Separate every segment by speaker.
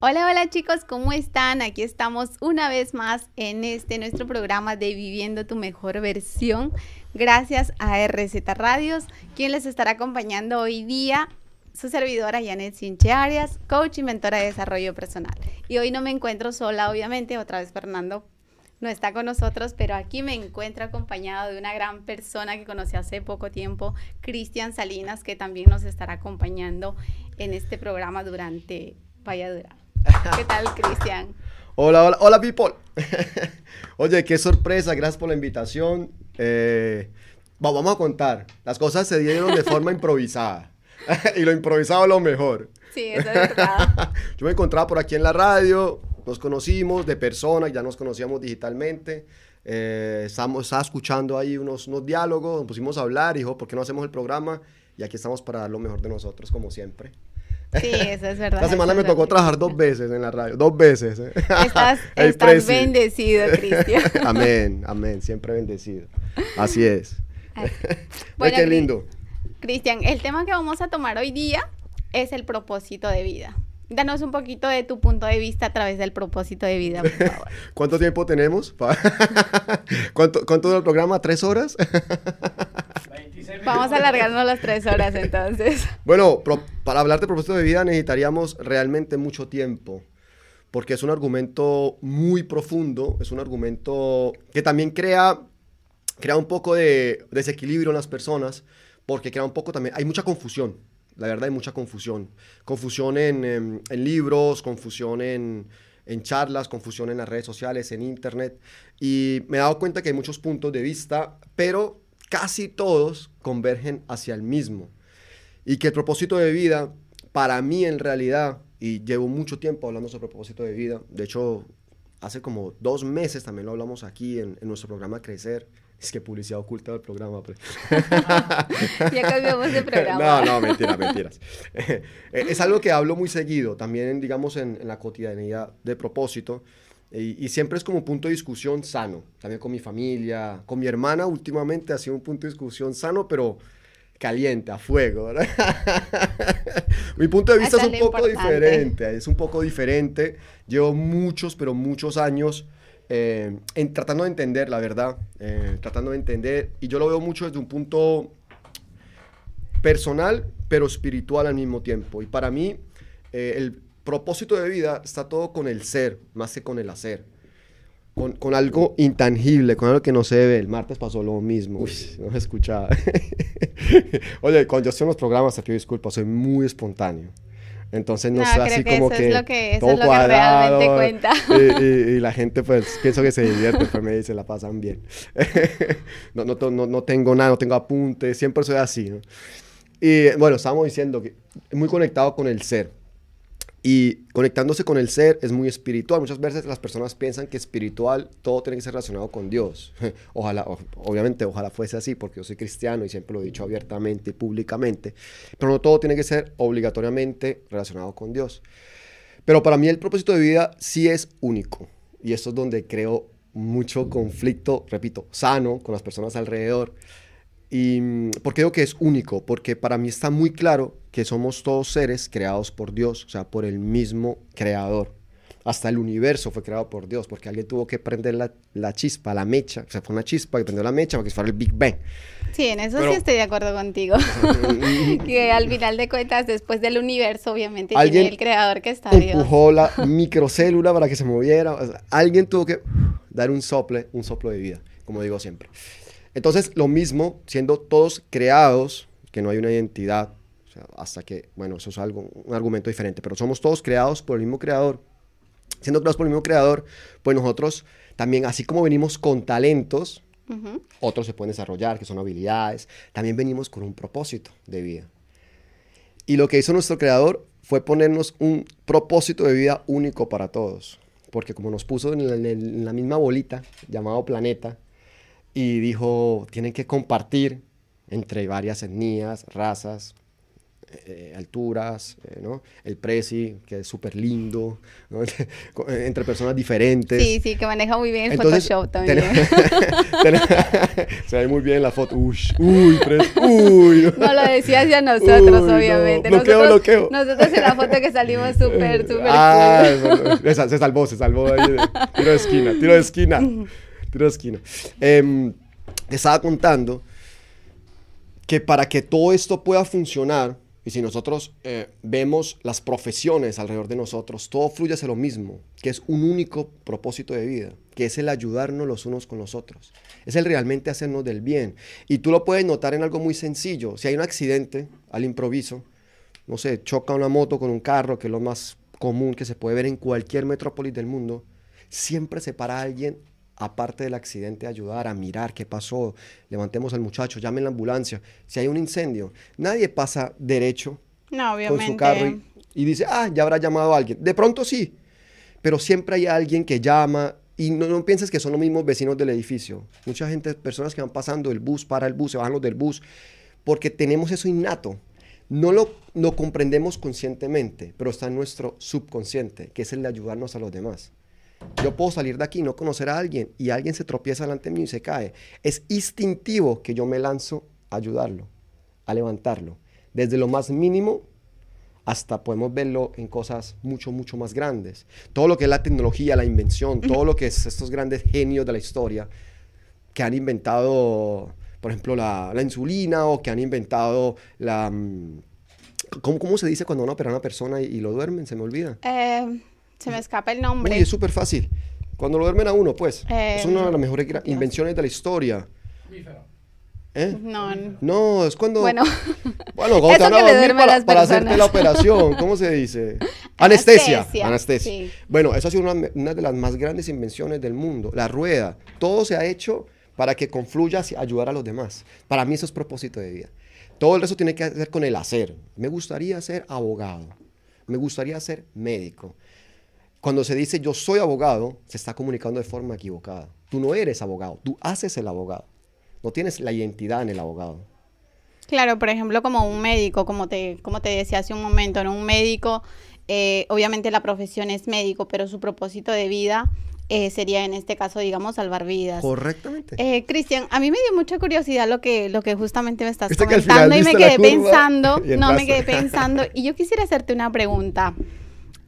Speaker 1: Hola, hola chicos, ¿cómo están? Aquí estamos una vez más en este nuestro programa de Viviendo tu mejor versión. Gracias a RZ Radios, quien les estará acompañando hoy día. Su servidora Janet Sinche Arias, coach y mentora de desarrollo personal. Y hoy no me encuentro sola, obviamente, otra vez Fernando no está con nosotros, pero aquí me encuentro acompañado de una gran persona que conocí hace poco tiempo, Cristian Salinas, que también nos estará acompañando en este programa durante Valladolid. ¿Qué tal, Cristian?
Speaker 2: hola, hola, hola, people. Oye, qué sorpresa, gracias por la invitación. Eh, vamos a contar, las cosas se dieron de forma improvisada. y lo improvisado es lo mejor. Sí, eso es verdad. Yo me encontraba por aquí en la radio, nos conocimos de persona, ya nos conocíamos digitalmente. Eh, estamos, estaba escuchando ahí unos, unos diálogos, nos pusimos a hablar, dijo, ¿por qué no hacemos el programa? Y aquí estamos para dar lo mejor de nosotros, como siempre.
Speaker 1: Sí, eso es verdad. Esta semana me tocó
Speaker 2: trabajar dos veces en la radio, dos veces. ¿eh? Estás, bendecido, Cristian. amén, amén, siempre bendecido. Así es.
Speaker 1: Bueno, qué lindo. Cristian, el tema que vamos a tomar hoy día es el propósito de vida. Danos un poquito de tu punto de vista a través del propósito de vida, por favor.
Speaker 2: ¿Cuánto tiempo tenemos? ¿Cuánto, ¿Cuánto dura el programa? ¿Tres horas?
Speaker 1: Vamos a alargarnos las tres horas entonces.
Speaker 2: Bueno, para hablar de propósito de vida necesitaríamos realmente mucho tiempo, porque es un argumento muy profundo, es un argumento que también crea, crea un poco de desequilibrio en las personas, porque crea un poco también, hay mucha confusión. La verdad hay mucha confusión. Confusión en, em, libros, confusión en, en charlas, confusión en las redes sociales, en internet. Y me he dado cuenta que hay muchos puntos de vista, pero casi todos convergen hacia el mismo. Y que el propósito de vida, para mí en realidad, y llevo mucho tiempo hablando sobre propósito de vida, de hecho, hace como dos meses también lo hablamos aquí en, nuestro programa Crecer. Es que publicidad oculta del programa. Pues. ya cambiamos de programa. No, no, mentira, mentiras. es algo que hablo muy seguido, también, digamos, en, en la cotidianidad de propósito. Y, siempre es como punto de discusión sano, también con mi familia, con mi hermana últimamente ha sido un punto de discusión sano, pero caliente, a fuego. mi punto de vista es, un poco diferente, es un poco diferente. Llevo muchos, pero muchos años eh, en, tratando de entender, la verdad, eh, tratando de entender, y yo lo veo mucho desde un punto personal, pero espiritual al mismo tiempo. Y para mí, eh, el, propósito de vida está todo con el ser, más que con el hacer. Con, algo intangible, con algo que no se ve. El martes pasó lo mismo. Uy, no me escuchaba. Oye, cuando yo estoy en los programas, te pido disculpas, soy muy espontáneo. Entonces no, sé, así como que, es lo que cuadrado, Y, la gente pues pienso que se divierte, pues me dice la pasan bien. no, tengo nada, no tengo apuntes, siempre soy así. Y bueno, estamos diciendo que muy conectado con el ser. Y conectándose con el ser es muy espiritual. Muchas veces las personas piensan que espiritual todo tiene que ser relacionado con Dios. Ojalá, obviamente, ojalá fuese así, porque yo soy cristiano y siempre lo he dicho abiertamente y públicamente. Pero no todo tiene que ser obligatoriamente relacionado con Dios. Pero para mí el propósito de vida sí es único. Y esto es donde creo mucho conflicto, repito, sano con las personas alrededor. Y, porque digo que es único, porque para mí está muy claro que somos todos seres creados por Dios, o sea, por el mismo creador. Hasta el universo fue creado por Dios, porque alguien tuvo que prender la, chispa, la mecha. O sea, fue una chispa que prendió la mecha para que fuera el Big Bang.
Speaker 1: Sí, en eso sí estoy de acuerdo contigo. que al final de cuentas, después del universo, obviamente, alguien tiene el creador que está empujó
Speaker 2: la microcélula para que se moviera. alguien tuvo que dar un sople, un soplo de vida, como digo siempre. Entonces, lo mismo, siendo todos creados, que no hay una identidad, hasta que, bueno, eso es algo, un argumento diferente, pero somos todos creados por el mismo creador. Siendo creados por el mismo creador, pues nosotros también, así como venimos con talentos, otros se pueden desarrollar, que son habilidades, también venimos con un propósito de vida. Y lo que hizo nuestro creador fue ponernos un propósito de vida único para todos, porque como nos puso en la misma bolita, llamado planeta, y dijo, tienen que compartir entre varias etnias, razas, eh, eh, alturas, eh, ¿no? El Prezi, que es súper lindo, ¿no? entre personas diferentes. Sí,
Speaker 1: sí, que maneja muy bien el Photoshop también.
Speaker 2: se ve muy bien la foto. Uy, uy, Prezi, uy. No
Speaker 1: lo decías ya nosotros, obviamente. No. Bloqueo, nosotros, bloqueo. Nosotros en la foto que salimos súper, súper. Ah,
Speaker 2: se salvó, se salvó ahí. tiro de esquina, tiro de esquina te em, estaba contando que para que todo esto pueda funcionar, y si nosotros eh, vemos las profesiones alrededor de nosotros, todo fluye hacia lo mismo, que es un único propósito de vida, que es el ayudarnos los unos con los otros, es el realmente hacernos del bien. Y tú lo puedes notar en algo muy sencillo, si hay un accidente al improviso, no sé, choca una moto con un carro, que es lo más común que se puede ver en cualquier metrópolis del mundo, siempre se para alguien aparte del accidente, ayudar, a mirar qué pasó, levantemos al muchacho, llamen la ambulancia, si hay un incendio. Nadie pasa derecho
Speaker 1: no, con su carro
Speaker 2: y, dice, ah, ya habrá llamado a alguien. De pronto sí, pero siempre hay alguien que llama y no, no pienses que son los mismos vecinos del edificio. Mucha gente, personas que van pasando, el bus para el bus, se bajan los del bus, porque tenemos eso innato. No lo, comprendemos conscientemente, pero está en nuestro subconsciente, que es el de ayudarnos a los demás. Yo puedo salir de aquí, y no conocer a alguien y alguien se tropieza delante mí y se cae. Es instintivo que yo me lanzo a ayudarlo, a levantarlo. Desde lo más mínimo hasta podemos verlo en cosas mucho, mucho más grandes. Todo lo que es la tecnología, la invención, todo lo que es estos grandes genios de la historia que han inventado, por ejemplo, la, insulina o que han inventado la... Mm, ¿Cómo, cómo se dice cuando uno opera a una persona y, y lo duermen? Se me olvida.
Speaker 1: Eh... Se me escapa el nombre. Sí, es
Speaker 2: súper fácil. Cuando lo duermen a uno, pues. es una de las em, mejores invenciones de la historia. ¿Eh? No, no, es cuando. Bueno, bueno cuando te van a para, hacerte la operación, ¿cómo se dice? Anestesia. Anestesia. Bueno, eso ha sido una, de las más grandes invenciones del mundo. La rueda. Todo se ha hecho para que confluya y ayudar a los demás. Para mí, eso es propósito de vida. Todo el resto tiene que ver con el hacer. Me gustaría ser abogado. Me gustaría ser médico. Cuando se dice yo soy abogado, se está comunicando de forma equivocada. Tú no eres abogado, tú haces el abogado. No tienes la identidad en el abogado.
Speaker 1: Claro, por ejemplo, como un médico, como te, como te decía hace un momento, ¿no? un médico, eh, obviamente la profesión es médico, pero su propósito de vida eh, sería en este caso, digamos, salvar vidas. Correctamente. Eh, Cristian, a mí me dio mucha curiosidad lo que, lo que justamente me estás comentando y me quedé pensando, no, me quedé pensando, y yo quisiera hacerte una pregunta.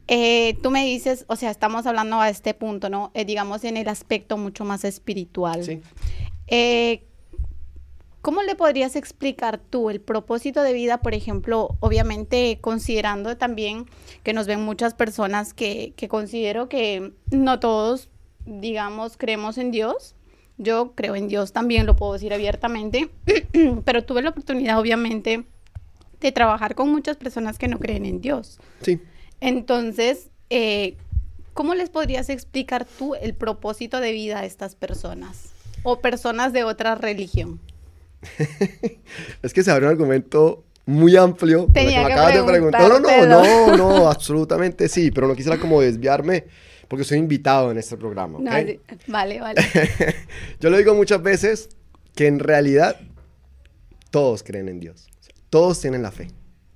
Speaker 1: Eh, tú me dices, o sea, estamos hablando a este punto, ¿no? Eh, digamos en el aspecto mucho más espiritual. Sí. Eh, ¿Cómo le podrías explicar tú el propósito de vida, por ejemplo, obviamente considerando también que nos ven muchas personas que, que considero que no todos, digamos, creemos en Dios? Yo creo en Dios también, lo puedo decir abiertamente, pero tuve la oportunidad, obviamente, de trabajar con muchas personas que no creen en Dios. Sí. Entonces, eh, ¿cómo les podrías explicar tú el propósito de vida a estas personas o personas de otra religión?
Speaker 2: es que se abre un argumento muy amplio. Tenía que, acabas de preguntar. No, no, no, no, absolutamente sí, pero no quisiera como desviarme porque soy invitado en este programa. vale, vale. Yo lo digo muchas veces que en realidad todos creen en Dios, todos tienen la fe.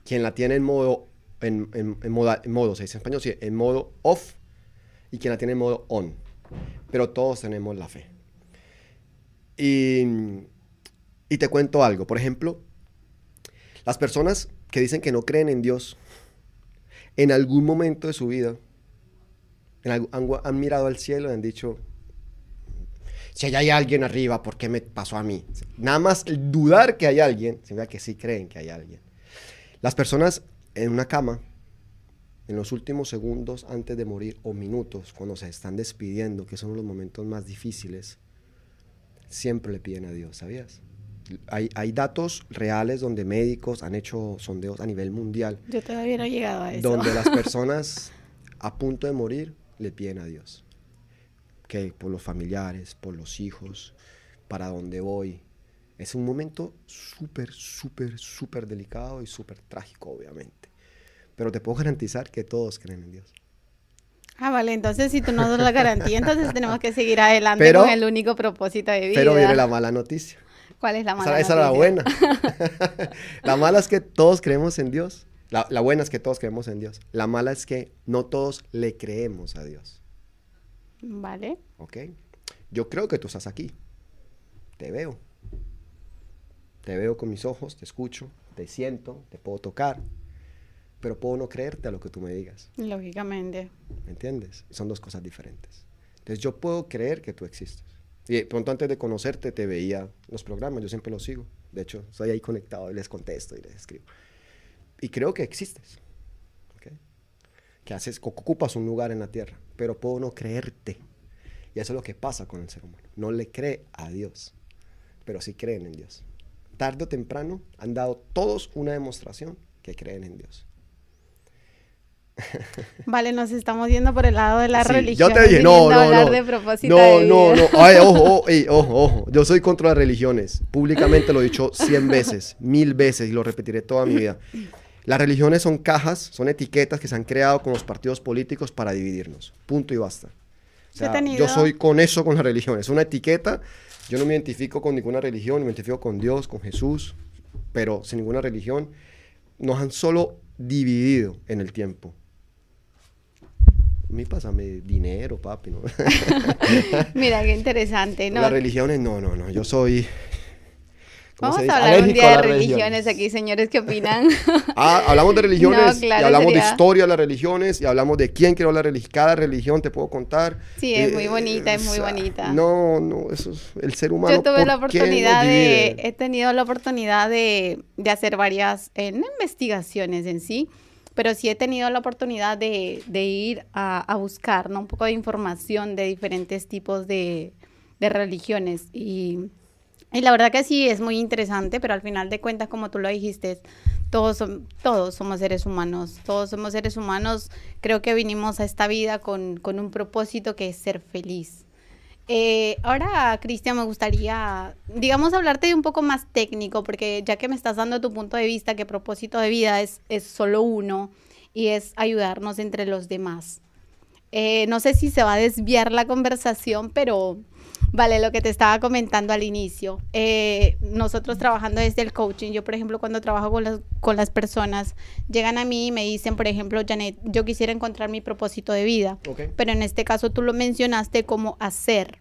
Speaker 2: Quien la tiene en modo en, modo, se dice en español, sí, en modo off y quien la tiene en modo on. Pero todos tenemos la fe. Y, y te cuento algo, por ejemplo, las personas que dicen que no creen en Dios, en algún momento de su vida, han, han, mirado al cielo y han dicho, si hay alguien arriba, ¿por qué me pasó a mí? Nada más dudar que hay alguien, significa que sí creen que hay alguien. Las personas en una cama, en los últimos segundos antes de morir o minutos, cuando se están despidiendo, que son los momentos más difíciles, siempre le piden a Dios, ¿sabías? Hay, datos reales donde médicos han hecho sondeos a nivel mundial.
Speaker 1: Yo todavía no he llegado a eso. Donde las
Speaker 2: personas a punto de morir le piden a Dios. Que por los familiares, por los hijos, para dónde voy, es un momento súper, súper, súper delicado y súper trágico, obviamente. Pero te puedo garantizar que todos creen en Dios.
Speaker 1: Ah, vale, entonces si tú no das la garantía, entonces tenemos que seguir adelante con el único propósito de vida. Pero viene la
Speaker 2: mala noticia.
Speaker 1: ¿Cuál es la mala? noticia? esa es la buena.
Speaker 2: la mala es que todos creemos en Dios. La, la, buena es que todos creemos en Dios. La mala es que no todos le creemos a Dios. Vale. Ok. Yo creo que tú estás aquí. Te veo. Te veo con mis ojos, te escucho, te siento, te puedo tocar, pero puedo no creerte a lo que tú me digas.
Speaker 1: Lógicamente.
Speaker 2: ¿Me entiendes? Son dos cosas diferentes. Entonces yo puedo creer que tú existes. Y pronto antes de conocerte te veía los programas, yo siempre los sigo. De hecho, estoy ahí conectado y les contesto y les escribo. Y creo que existes. ¿okay? Que haces, ocupas un lugar en la tierra, pero puedo no creerte. Y eso es lo que pasa con el ser humano. No le cree a Dios, pero sí creen en Dios tarde o temprano, han dado todos una demostración que creen en Dios.
Speaker 1: Vale, nos estamos yendo por el lado de la sí, religión. Yo te dije, no, no, no. no, no, ojo,
Speaker 2: ojo, ojo. Yo soy contra las religiones. Públicamente lo he dicho cien veces, mil veces y lo repetiré toda mi vida. Las religiones son cajas, son etiquetas que se han creado con los partidos políticos para dividirnos. Punto y basta. O sea, yo soy con eso con las religiones. Es una etiqueta yo no me identifico con ninguna religión, me identifico con Dios, con Jesús, pero sin ninguna religión. Nos han solo dividido en el tiempo. A mí pásame dinero, papi.
Speaker 1: Mira, qué interesante, Las
Speaker 2: religiones, no, no, no. Yo soy
Speaker 1: Vamos a hablar un día de religiones. aquí, señores, ¿qué opinan?
Speaker 2: ah, hablamos de religiones, y hablamos de historia de las religiones, y hablamos de quién creó la religión, cada religión te puedo contar.
Speaker 1: Sí, es muy eh, bonita, es muy bonita.
Speaker 2: No, no, eso es el ser humano. Yo tuve la oportunidad de, he
Speaker 1: tenido la oportunidad de, de hacer varias eh, no investigaciones en sí, pero sí he tenido la oportunidad de, de ir a, a buscar ¿no? un poco de información de diferentes tipos de, de religiones y y la verdad que sí, es muy interesante, pero al final de cuentas, como tú lo dijiste, todos, son, todos somos seres humanos, todos somos seres humanos. Creo que vinimos a esta vida con, con un propósito que es ser feliz. Eh, ahora, Cristian, me gustaría, digamos, hablarte de un poco más técnico, porque ya que me estás dando tu punto de vista, que propósito de vida es, es solo uno y es ayudarnos entre los demás. Eh, no sé si se va a desviar la conversación, pero Vale, lo que te estaba comentando al inicio, eh, nosotros trabajando desde el coaching, yo por ejemplo cuando trabajo con las, con las personas, llegan a mí y me dicen, por ejemplo, Janet, yo quisiera encontrar mi propósito de vida, pero en este caso tú lo mencionaste como hacer.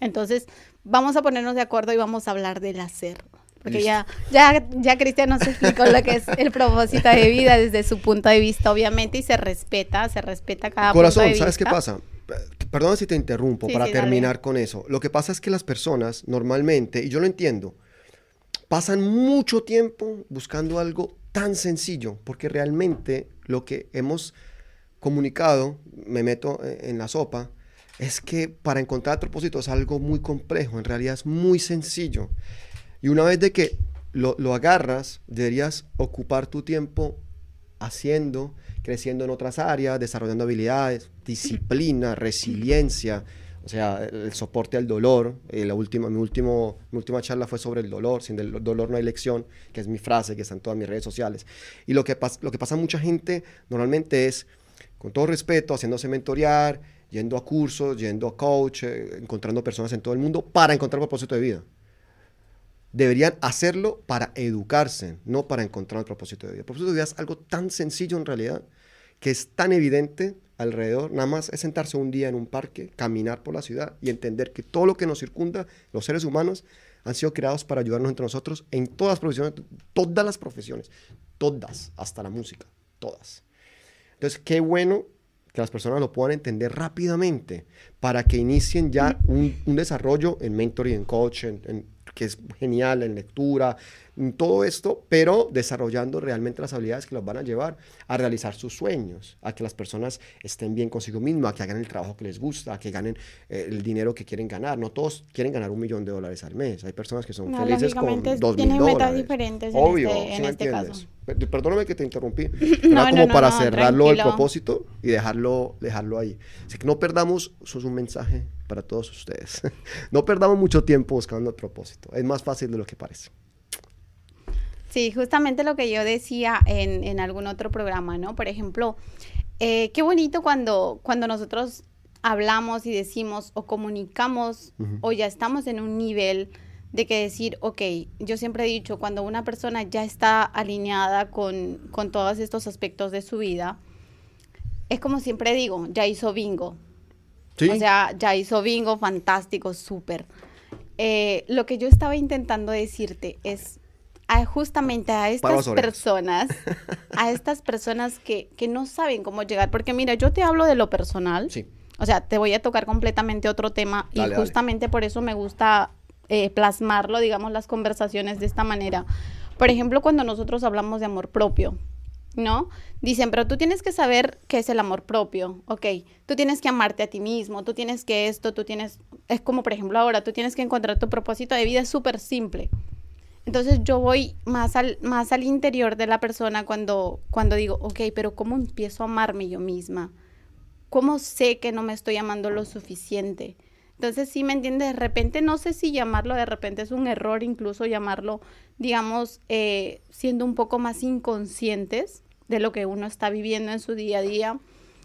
Speaker 1: Entonces, vamos a ponernos de acuerdo y vamos a hablar del hacer. Porque ya, ya, ya Cristian nos explicó lo que es el propósito de vida desde su punto de vista, obviamente, y se respeta, se respeta cada Corazón, ¿sabes qué pasa?
Speaker 2: Perdón si te interrumpo para terminar con eso. Lo que pasa es que las personas normalmente, y yo lo entiendo, pasan mucho tiempo buscando algo tan sencillo, porque realmente lo que hemos comunicado, me meto eh, en la sopa, es que para encontrar propósito es algo muy complejo, en realidad es muy sencillo. Y una vez de que lo, lo agarras, deberías ocupar tu tiempo haciendo, creciendo en otras áreas, desarrollando habilidades, disciplina, resiliencia, o sea, el, soporte al dolor. Eh, la última, mi, último, última charla fue sobre el dolor, sin el dolor no hay lección, que es mi frase que está en todas mis redes sociales. Y lo que, lo que pasa a mucha gente normalmente es, con todo respeto, haciéndose mentorear, yendo a cursos, yendo a coach, eh, encontrando personas en todo el mundo para encontrar propósito de vida deberían hacerlo para educarse, no para encontrar un propósito de vida. El propósito de vida es algo tan sencillo en realidad, que es tan evidente alrededor, nada más es sentarse un día en un parque, caminar por la ciudad y entender que todo lo que nos circunda, los seres humanos, han sido creados para ayudarnos entre nosotros en todas las profesiones, todas las profesiones, todas, hasta la música, todas. Entonces, qué bueno que las personas lo puedan entender rápidamente para que inicien ya un, desarrollo en mentoring, en coaching, en que es genial en lectura, todo esto, pero desarrollando realmente las habilidades que los van a llevar a realizar sus sueños, a que las personas estén bien consigo mismas, a que hagan el trabajo que les gusta, a que ganen eh, el dinero que quieren ganar. No todos quieren ganar un millón de dólares al mes. Hay personas que son felices con dos mil dólares. metas diferentes Obvio, este, en este Perdóname que te interrumpí. Era como para cerrarlo el propósito y dejarlo, dejarlo ahí. Así que no perdamos, eso es un mensaje para todos ustedes. no perdamos mucho tiempo buscando el propósito. Es más fácil de lo que parece.
Speaker 1: Sí, justamente lo que yo decía en, algún otro programa, ¿no? Por ejemplo, eh, qué bonito cuando, cuando nosotros hablamos y decimos o comunicamos o ya estamos en un nivel de que decir, ok, yo siempre he dicho, cuando una persona ya está alineada con, con todos estos aspectos de su vida, es como siempre digo, ya hizo bingo. ¿Sí? O sea, ya hizo bingo, fantástico, súper. Eh, lo que yo estaba intentando decirte es, justamente a estas personas, a estas personas que, no saben cómo llegar. Porque mira, yo te hablo de lo personal. O sea, te voy a tocar completamente otro tema y justamente por eso me gusta eh, plasmarlo, digamos, las conversaciones de esta manera. Por ejemplo, cuando nosotros hablamos de amor propio, ¿no? Dicen, pero tú tienes que saber qué es el amor propio, ¿ok? Tú tienes que amarte a ti mismo, tú tienes que esto, tú tienes, es como por ejemplo ahora, tú tienes que encontrar tu propósito de vida, es súper simple. Entonces yo voy más al, más al interior de la persona cuando, cuando digo, ok, pero ¿cómo empiezo a amarme yo misma? ¿Cómo sé que no me estoy amando lo suficiente? Entonces, sí, ¿me entiende De repente, no sé si llamarlo, de repente es un error incluso llamarlo, digamos, eh, siendo un poco más inconscientes de lo que uno está viviendo en su día a día.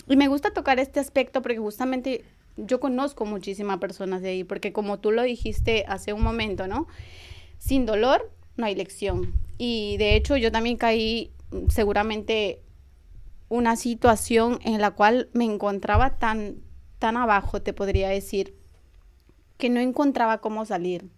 Speaker 1: Y me gusta tocar este aspecto porque justamente yo conozco muchísimas personas de ahí, porque como tú lo dijiste hace un momento, ¿no? sin dolor no hay lección. Y de hecho yo también caí mm, seguramente una situación en la cual me encontraba tan, tan abajo, te podría decir, que no encontraba cómo salir.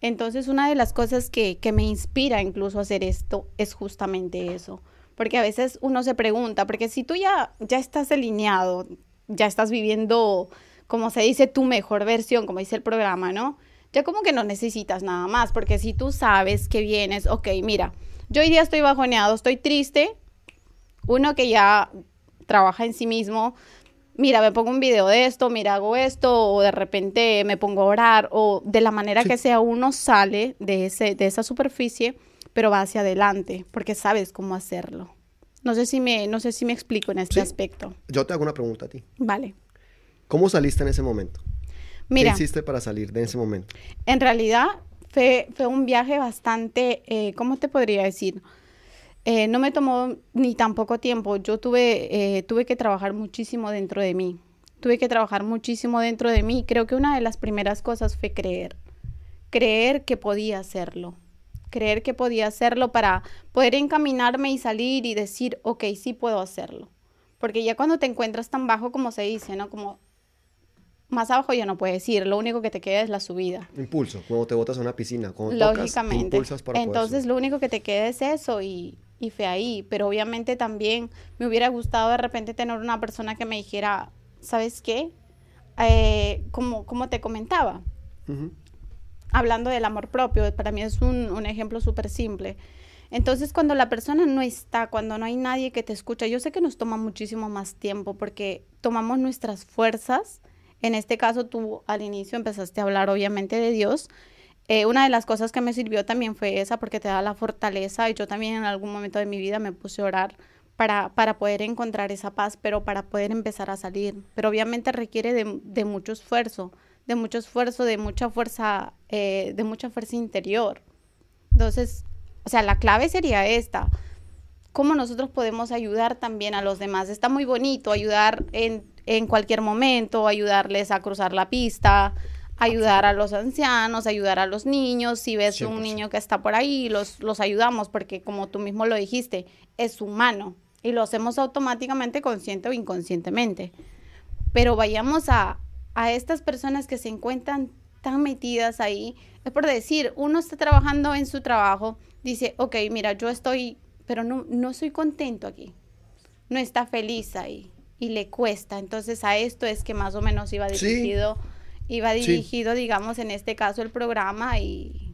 Speaker 1: Entonces una de las cosas que, que me inspira incluso a hacer esto es justamente eso. Porque a veces uno se pregunta, porque si tú ya, ya estás delineado, ya estás viviendo, como se dice, tu mejor versión, como dice el programa, ¿no? ya como que no necesitas nada más, porque si tú sabes que vienes, ok, mira, yo hoy día estoy bajoneado, estoy triste, uno que ya trabaja en sí mismo, mira, me pongo un video de esto, mira, hago esto, o de repente me pongo a orar, o de la manera que sea, uno sale de, ese, de esa superficie, pero va hacia adelante, porque sabes cómo hacerlo. No sé si me, no sé si me explico en este aspecto.
Speaker 2: Yo te hago una pregunta a ti. Vale. ¿Cómo saliste en ese momento? ¿Qué hiciste para salir de ese momento?
Speaker 1: En realidad fue, un viaje bastante, eh, ¿cómo te podría decir? Eh, no me tomó ni tan poco tiempo. Yo tuve, eh, tuve que trabajar muchísimo dentro de mí. Tuve que trabajar muchísimo dentro de mí. Creo que una de las primeras cosas fue creer. Creer que podía hacerlo. Creer que podía hacerlo para poder encaminarme y salir y decir, ok, sí puedo hacerlo. Porque ya cuando te encuentras tan bajo como se dice, ¿no? Como más abajo ya no puedes ir, lo único que te queda es la subida.
Speaker 2: Impulso, cuando te botas a una piscina, cuando Lógicamente. Tocas, para Entonces lo
Speaker 1: único que te queda es eso y, y fue ahí, pero obviamente también me hubiera gustado de repente tener una persona que me dijera, ¿sabes qué? Eh, como, como te comentaba, hablando del amor propio, para mí es un, un ejemplo súper simple. Entonces, cuando la persona no está, cuando no hay nadie que te escucha, yo sé que nos toma muchísimo más tiempo porque tomamos nuestras fuerzas en este caso tú al inicio empezaste a hablar obviamente de Dios. Eh, una de las cosas que me sirvió también fue esa porque te da la fortaleza y yo también en algún momento de mi vida me puse a orar para, para poder encontrar esa paz, pero para poder empezar a salir. Pero obviamente requiere de, mucho esfuerzo, de mucho esfuerzo, de mucha fuerza, eh, de mucha fuerza interior. Entonces, o sea, la clave sería esta, cómo nosotros podemos ayudar también a los demás. Está muy bonito ayudar en, cualquier momento, ayudarles a cruzar la pista, ayudar a los ancianos, ayudar a los niños. Si ves un niño que está por ahí, los, los ayudamos, porque como tú mismo lo dijiste, es humano y lo hacemos automáticamente, consciente o inconscientemente. Pero vayamos a, a estas personas que se encuentran tan metidas ahí. Es por decir, uno está trabajando en su trabajo, dice, ok, mira, yo estoy pero no, soy contento aquí, no está feliz ahí y le cuesta. Entonces a esto es que más o menos iba dirigido, iba dirigido, digamos, en este caso el programa y...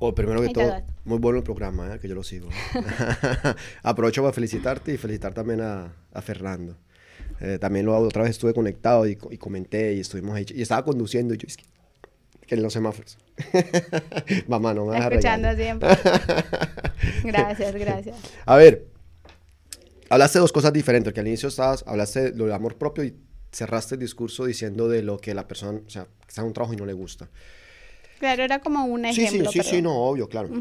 Speaker 2: Oh, primero que todo, muy bueno el programa, ¿eh? que yo lo sigo. Aprovecho para felicitarte y felicitar también a, Fernando. Eh, también lo otra vez estuve conectado y, y, comenté y estuvimos ahí, y estaba conduciendo y yo es que en los semáforos. Mamá, no me vas Escuchando siempre.
Speaker 1: gracias, gracias.
Speaker 2: A ver, hablaste de dos cosas diferentes, que al inicio estabas, hablaste del amor propio y cerraste el discurso diciendo de lo que la persona, o sea, que está en un trabajo y no le gusta.
Speaker 1: Claro, era como un ejemplo. Sí, sí, sí, sí no,
Speaker 2: obvio, claro.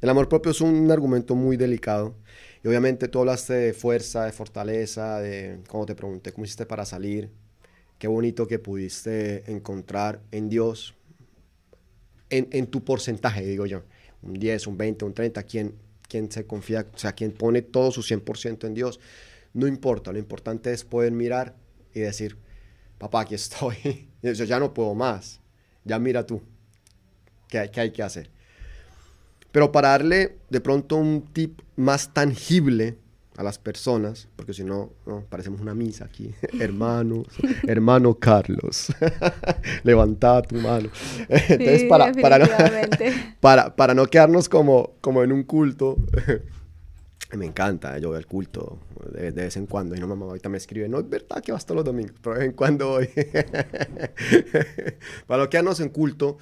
Speaker 2: El amor propio es un argumento muy delicado. Y obviamente tú hablaste de fuerza, de fortaleza, de cómo te pregunté, cómo hiciste para salir, Qué bonito que pudiste encontrar en Dios, en, tu porcentaje, digo yo, un 10, un 20, un 30, quien, quien se confía, o sea, quien pone todo su 100% en Dios. No importa, lo importante es poder mirar y decir, papá, aquí estoy, yo ya no puedo más, ya mira tú, ¿qué, qué hay que hacer? Pero para darle de pronto un tip más tangible, a las personas, porque si no, parecemos una misa aquí. Hermanos, hermano Carlos, levanta tu mano. Entonces, para, para, no, para, quedarnos como, como en un culto, me encanta, yo voy al culto de, vez en cuando. Y no, mamá ahorita me escribe, no es verdad que vas todos los domingos, pero de vez en cuando voy. para no quedarnos en culto,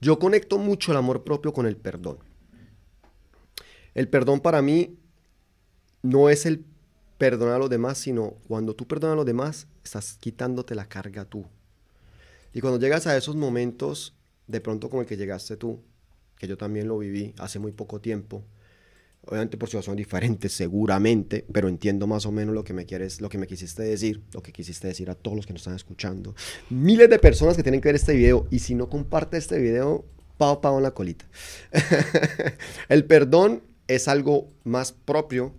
Speaker 2: yo conecto mucho el amor propio con el perdón. El perdón para mí no es el perdonar a los demás, sino cuando tú perdonas a los demás, estás quitándote la carga tú. Y cuando llegas a esos momentos, de pronto como el que llegaste tú, que yo también lo viví hace muy poco tiempo, obviamente por situaciones diferentes seguramente, pero entiendo más o menos lo que me quieres, lo que me quisiste decir, lo que quisiste decir a todos los que nos están escuchando. Miles de personas que tienen que ver este video y si no comparte este video, pao pao en la colita. el perdón es algo más propio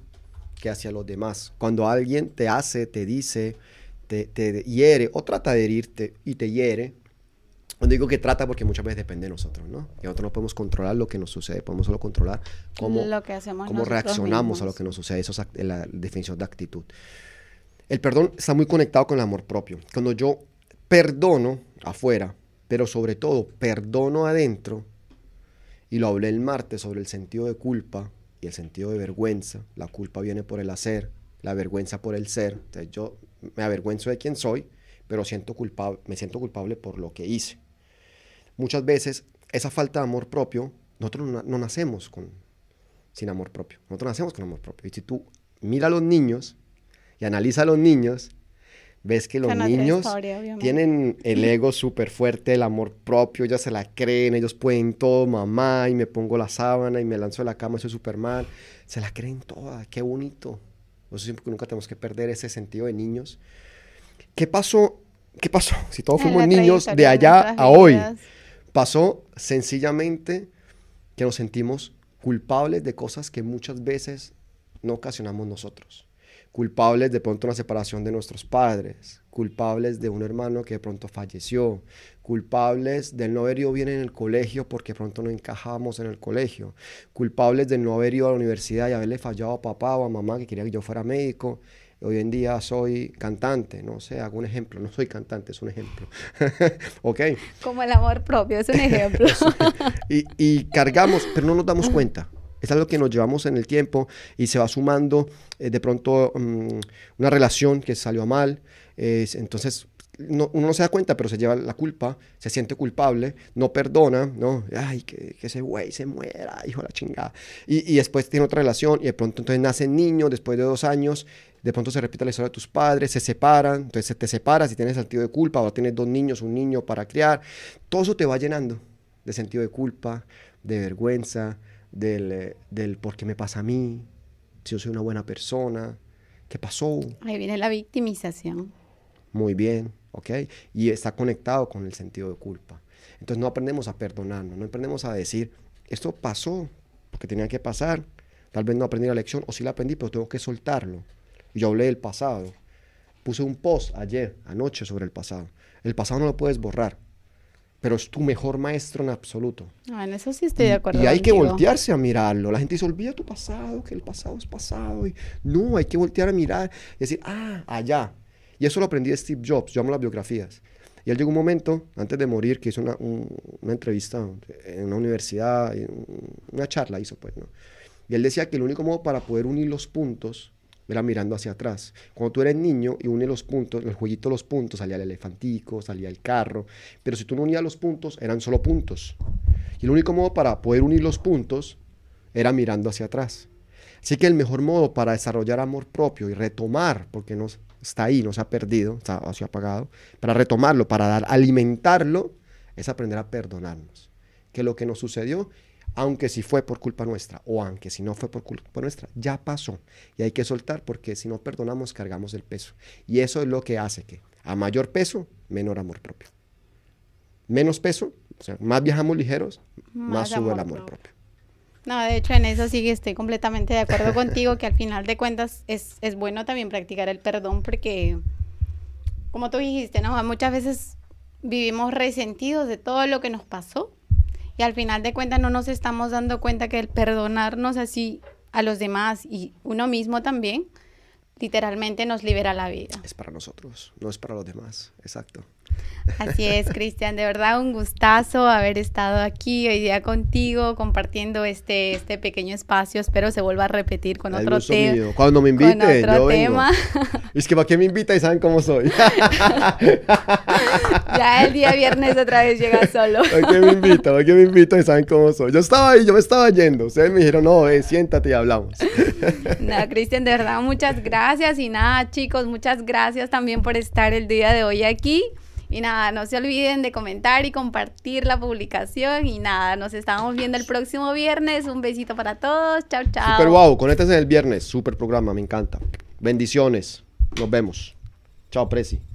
Speaker 2: que hacia los demás. Cuando alguien te hace, te dice, te, te hiere o trata de herirte y te hiere, cuando digo que trata porque muchas veces depende de nosotros, ¿no? Y nosotros no podemos controlar lo que nos sucede, podemos solo controlar cómo, lo
Speaker 1: hacemos cómo reaccionamos a lo que
Speaker 2: nos sucede. Eso es la definición de actitud. El perdón está muy conectado con el amor propio. Cuando yo perdono afuera, pero sobre todo perdono adentro, y lo hablé el martes sobre el sentido de culpa, y el sentido de vergüenza. La culpa viene por el hacer, la vergüenza por el ser. yo me avergüenzo de quién soy, pero siento culpable, me siento culpable por lo que hice. Muchas veces esa falta de amor propio, nosotros no, nacemos con, sin amor propio. Nosotros nacemos con amor propio. Y si tú mira a los niños y analiza a los niños, ves que los niños tienen el ego súper fuerte, el amor propio, ya se la creen, ellos pueden todo, mamá, y me pongo la sábana y me lanzo de la cama, soy Superman, se la creen toda, qué bonito. que nunca tenemos que perder ese sentido de niños. ¿Qué pasó? ¿Qué pasó? Si todos fuimos niños de allá a hoy, pasó sencillamente que nos sentimos culpables de cosas que muchas veces no ocasionamos nosotros culpables de pronto la separación de nuestros padres, culpables de un hermano que de pronto falleció, culpables de no haber ido bien en el colegio porque pronto no encajábamos en el colegio, culpables de no haber ido a la universidad y haberle fallado a papá o a mamá que quería que yo fuera médico. Hoy en día soy cantante, no sé, hago un ejemplo, no soy cantante, es un ejemplo. ok.
Speaker 1: Como el amor propio, es un ejemplo.
Speaker 2: y cargamos, pero no nos damos cuenta es algo que nos llevamos en el tiempo y se va sumando eh, de pronto mm, una relación que salió mal. entonces, uno no se da cuenta, pero se lleva la culpa, se siente culpable, no perdona, ¿no? Ay, que, ese güey se muera, hijo de la chingada. Y, y, después tiene otra relación y de pronto entonces nace niño después de dos años. De pronto se repite la historia de tus padres, se separan, entonces te separas y tienes sentido de culpa, o tienes dos niños, un niño para criar. Todo eso te va llenando de sentido de culpa, de vergüenza, del, eh, del por qué me pasa a mí, si yo soy una buena persona, qué pasó.
Speaker 1: Ahí viene la victimización.
Speaker 2: Muy bien, ¿ok? Y está conectado con el sentido de culpa. Entonces no aprendemos a perdonarnos, no aprendemos a decir, esto pasó porque tenía que pasar, tal vez no aprendí la lección, o sí la aprendí, pero tengo que soltarlo. yo hablé del pasado. Puse un post ayer, anoche, sobre el pasado. El pasado no lo puedes borrar, pero es tu mejor maestro en absoluto.
Speaker 1: Ah, en eso sí estoy de acuerdo. Y, hay que voltearse
Speaker 2: a mirarlo. La gente dice, olvida tu pasado, que el pasado es pasado. Y, no, hay que voltear a mirar y decir, ah, allá. Y eso lo aprendí de Steve Jobs, yo amo las biografías. Y él llegó un momento, antes de morir, que hizo una, una entrevista en una universidad, una charla hizo, pues, ¿no? Y él decía que el único modo para poder unir los puntos era mirando hacia atrás. Cuando tú eres niño y unes los puntos, en el jueguito los puntos, salía el elefantico, salía el carro, pero si tú no unías los puntos, eran solo puntos. Y el único modo para poder unir los puntos era mirando hacia atrás. Así que el mejor modo para desarrollar amor propio y retomar, porque nos, está ahí, no se ha perdido, está se ha apagado, para retomarlo, para dar, alimentarlo, es aprender a perdonarnos. Que lo que nos sucedió aunque si fue por culpa nuestra o aunque si no fue por culpa nuestra, ya pasó y hay que soltar porque si no perdonamos cargamos el peso. Y eso es lo que hace que a mayor peso, menor amor propio. Menos peso, o sea, más viajamos ligeros,
Speaker 1: más, sube el amor propio. No, de hecho en eso sí estoy completamente de acuerdo contigo, que al final de cuentas es, bueno también practicar el perdón porque, como tú dijiste, ¿no? muchas veces vivimos resentidos de todo lo que nos pasó y al final de cuentas no nos estamos dando cuenta que el perdonarnos así a los demás y uno mismo también, literalmente nos libera la vida.
Speaker 2: Es para nosotros, no es para los demás, exacto.
Speaker 1: Así es, Cristian, de verdad un gustazo haber estado aquí hoy día contigo, compartiendo este, este pequeño espacio. Espero se vuelva a repetir con otro tema. Cuando
Speaker 2: me invite yo Vengo. Es que para qué me invita y saben cómo soy.
Speaker 1: ya el día viernes otra vez llega solo. ¿Para qué me invita?
Speaker 2: ¿Para qué me invita y saben cómo soy? Yo estaba ahí, yo me estaba yendo. Ustedes me dijeron, no, siéntate y hablamos.
Speaker 1: no, Cristian, de verdad, muchas gracias. Y nada, chicos, muchas gracias también por estar el día de hoy aquí. Y nada, no se olviden de comentar y compartir la publicación. Y nada, nos estamos viendo el próximo viernes. Un besito para todos. Chao, chao. Super wow,
Speaker 2: es el viernes. Super programa, me encanta. Bendiciones. Nos vemos. Chao, Presi.